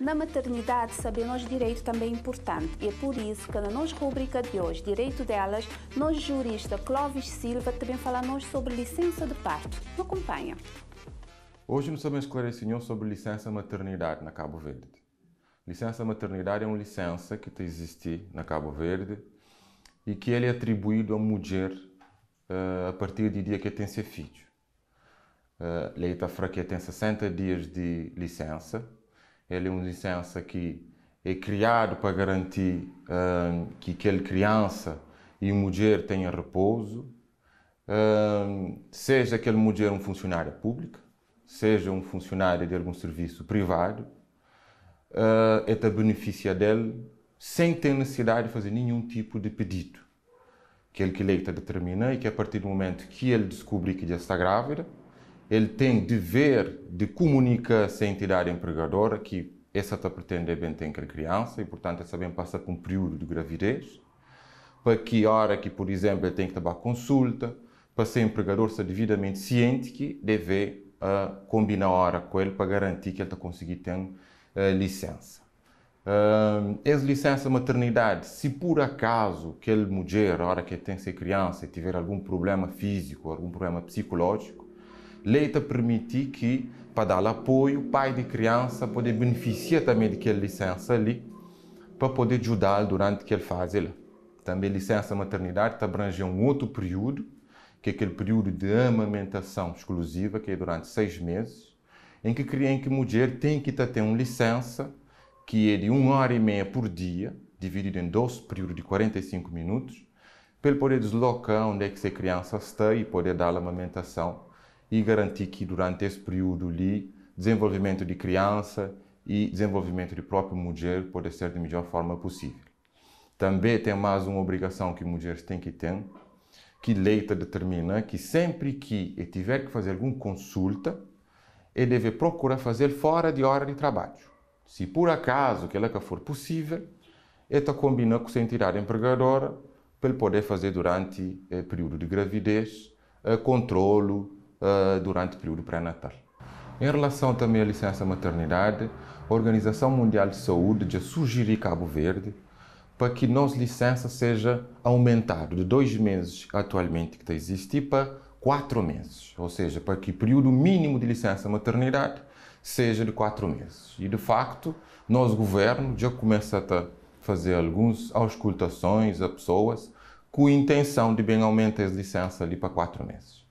Na maternidade, sabemos direito também é importante e é por isso que na nossa rubrica de hoje, Direito delas, nós jurista Clóvis Silva também falamos sobre licença de parto. Nos acompanha. Hoje nos sabemos esclarecer sobre licença maternidade na Cabo Verde. Licença maternidade é uma licença que existe na Cabo Verde e que ele é atribuído à mulher uh, a partir do dia que tem seu filho. Uh, eh, Leita Fraque tem 60 dias de licença ele é um licença que é criado para garantir uh, que aquela criança e mulher tenha repouso, uh, seja aquela mulher um funcionário público, seja um funcionário de algum serviço privado, uh, ah, esta é beneficia dele sem ter necessidade de fazer nenhum tipo de pedido. É aquele que ele que está determina e que a partir do momento que ele descobre que já está grávida, ele tem dever de comunicar à entidade empregadora que essa está pretendendo bem ter a criança e, portanto, essa bem passa por um período de gravidez, para que hora que, por exemplo, ele tem que tomar consulta, para ser empregador ser devidamente ciente que deve uh, combinar a hora com ele para garantir que ele está conseguindo ter uh, licença. Uh, essa licença maternidade, se por acaso aquele mulher, a hora que tem ser criança, tiver algum problema físico, algum problema psicológico, lei te permite que, para dar apoio, pai de criança poder beneficiar também daquela licença ali, para poder ajudá-lo durante que ele faz ele. Também licença maternidade abrange um outro período, que é aquele período de amamentação exclusiva, que é durante seis meses, em que criança e mulher tem que ter uma licença que é de uma hora e meia por dia, dividido em 12 períodos de 45 minutos, para ele poder deslocar onde é que essa criança está e poder dar a amamentação e garantir que durante esse período ali, desenvolvimento de criança e desenvolvimento de própria mulher pode ser da melhor forma possível. Também tem mais uma obrigação que mulheres têm que ter, que leita determina que sempre que tiver que fazer alguma consulta, ele deve procurar fazer fora de hora de trabalho. Se por acaso que é ela for possível, esta combina com a entidade empregadora para ele poder fazer durante o eh, período de gravidez, eh, controlo uh, durante o período pré-natal. Em relação também à licença maternidade, a Organização Mundial de Saúde já sugeriu Cabo Verde para que nossa licença seja aumentada de dois meses atualmente que existe para quatro meses, ou seja, para que o período mínimo de licença maternidade seja de quatro meses. E de facto, nosso governo já começa a fazer algumas auscultações a pessoas com a intenção de bem aumentar as licenças ali para quatro meses.